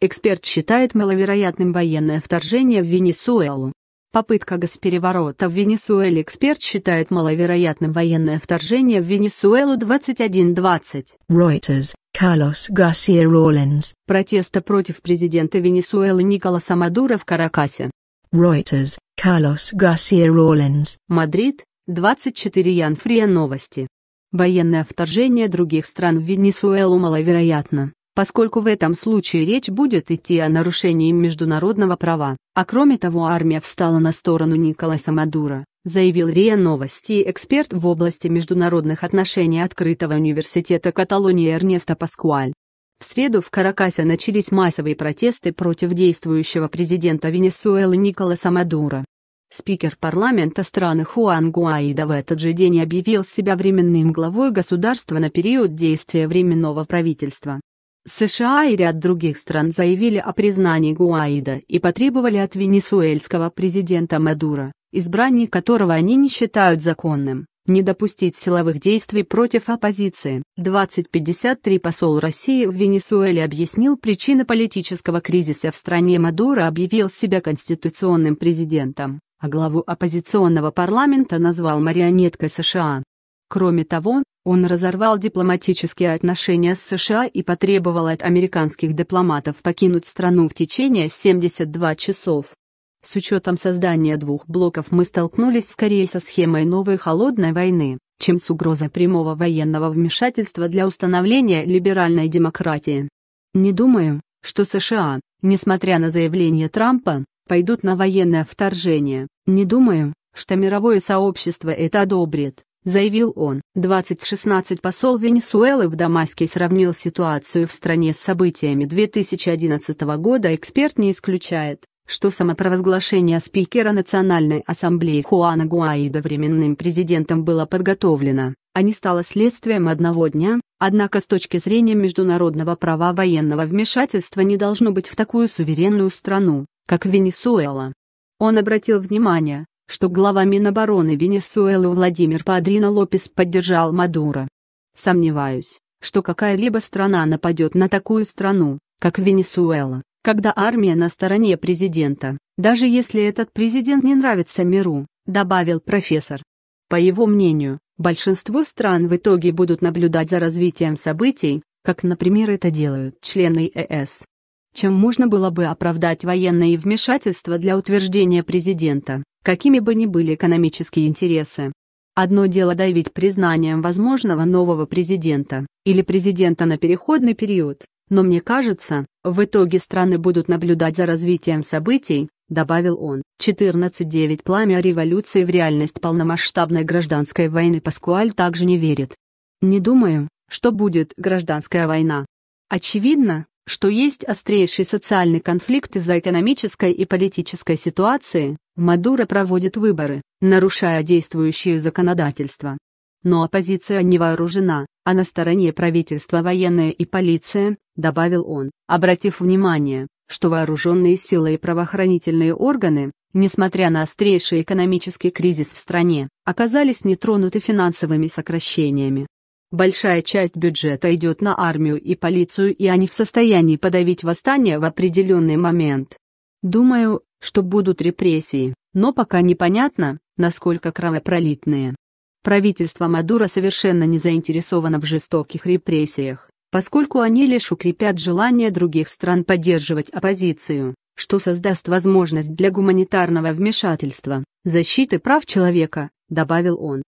Эксперт считает маловероятным военное вторжение в Венесуэлу. Попытка госпереворота в Венесуэле эксперт считает маловероятным военное вторжение в Венесуэлу 2120. Reuters, Carlos Garcia Rawlins. Протесты против президента Венесуэлы Николаса Мадура в Каракасе. Reuters, Carlos Garcia Rawlins. Мадрид, 24 января новости. Военное вторжение других стран в Венесуэлу маловероятно поскольку в этом случае речь будет идти о нарушении международного права. А кроме того армия встала на сторону Николаса Мадура, заявил РИА Новости эксперт в области международных отношений Открытого университета Каталонии Эрнесто Паскуаль. В среду в Каракасе начались массовые протесты против действующего президента Венесуэлы Николаса Мадура. Спикер парламента страны Хуан Гуаида в этот же день объявил себя временным главой государства на период действия временного правительства. США и ряд других стран заявили о признании Гуаида и потребовали от венесуэльского президента Мадура, избрание которого они не считают законным, не допустить силовых действий против оппозиции. 2053 посол России в Венесуэле объяснил причины политического кризиса в стране Мадура объявил себя конституционным президентом, а главу оппозиционного парламента назвал марионеткой США. Кроме того, он разорвал дипломатические отношения с США и потребовал от американских дипломатов покинуть страну в течение 72 часов. С учетом создания двух блоков мы столкнулись скорее со схемой новой холодной войны, чем с угрозой прямого военного вмешательства для установления либеральной демократии. Не думаю, что США, несмотря на заявление Трампа, пойдут на военное вторжение. Не думаю, что мировое сообщество это одобрит заявил он. 2016 посол Венесуэлы в Дамаске сравнил ситуацию в стране с событиями 2011 года. Эксперт не исключает, что самопровозглашение спикера Национальной ассамблеи Хуана Гуаида временным президентом было подготовлено, а не стало следствием одного дня, однако с точки зрения международного права военного вмешательства не должно быть в такую суверенную страну, как Венесуэла. Он обратил внимание, что глава Минобороны Венесуэлы Владимир Падрина Лопес поддержал Мадуро. Сомневаюсь, что какая-либо страна нападет на такую страну, как Венесуэла, когда армия на стороне президента, даже если этот президент не нравится миру, добавил профессор. По его мнению, большинство стран в итоге будут наблюдать за развитием событий, как, например, это делают члены ЕС, чем можно было бы оправдать военные вмешательства для утверждения президента, какими бы ни были экономические интересы. Одно дело давить признанием возможного нового президента или президента на переходный период, но мне кажется, в итоге страны будут наблюдать за развитием событий, добавил он. 14.9 Пламя революции в реальность полномасштабной гражданской войны Паскуаль также не верит. Не думаю, что будет гражданская война. Очевидно, что есть острейший социальный конфликт из-за экономической и политической ситуации, Мадуро проводит выборы, нарушая действующее законодательство. Но оппозиция не вооружена, а на стороне правительства военная и полиция, добавил он, обратив внимание, что вооруженные силы и правоохранительные органы, несмотря на острейший экономический кризис в стране, оказались нетронуты финансовыми сокращениями. Большая часть бюджета идет на армию и полицию, и они в состоянии подавить восстание в определенный момент. Думаю, что будут репрессии, но пока непонятно, насколько кровопролитные. Правительство Мадура совершенно не заинтересовано в жестоких репрессиях, поскольку они лишь укрепят желание других стран поддерживать оппозицию, что создаст возможность для гуманитарного вмешательства, защиты прав человека, добавил он.